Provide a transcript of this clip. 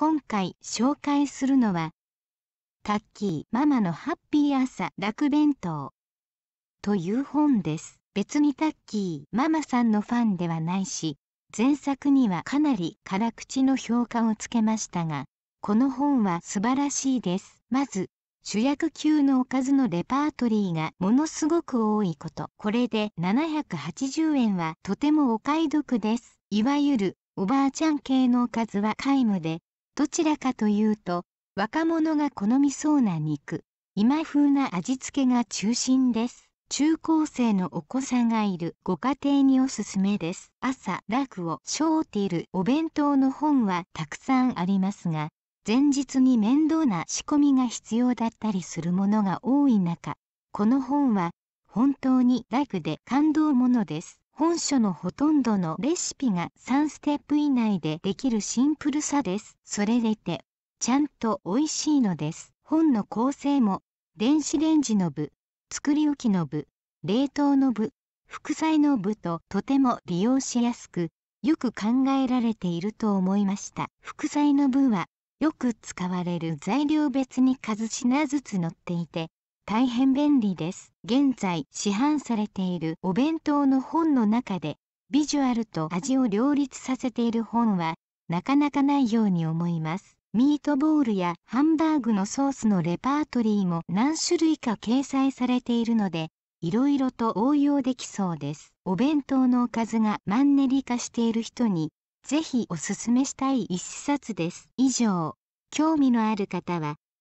今回紹介するのは、タッキーママのハッピー朝楽弁当という本です。別にタッキーママさんのファンではないし、前作にはかなり辛口の評価をつけましたが、この本は素晴らしいです。まず、主役級のおかずのレパートリーがものすごく多いこと。これで780円はとてもお買い得です。いわゆるおばあちゃん系のおかずは皆無で、どちらかというと若者が好みそうな肉今風な味付けが中心です中高生のお子さんがいるご家庭におすすめです朝ラクを背負っているお弁当の本はたくさんありますが前日に面倒な仕込みが必要だったりするものが多い中この本は本当に楽で感動ものです本書のほとんどのレシピが3ステップ以内でできるシンプルさです。それでいて、ちゃんと美味しいのです。本の構成も、電子レンジの部、作り置きの部、冷凍の部、副菜の部ととても利用しやすく、よく考えられていると思いました。副菜の部は、よく使われる材料別に数品ずつ載っていて、大変便利です。現在市販されているお弁当の本の中でビジュアルと味を両立させている本はなかなかないように思います。ミートボールやハンバーグのソースのレパートリーも何種類か掲載されているので、いろいろと応用できそうです。お弁当のおかずがマンネリ化している人に、ぜひおすすめしたい一冊です。以上、興味のある方は、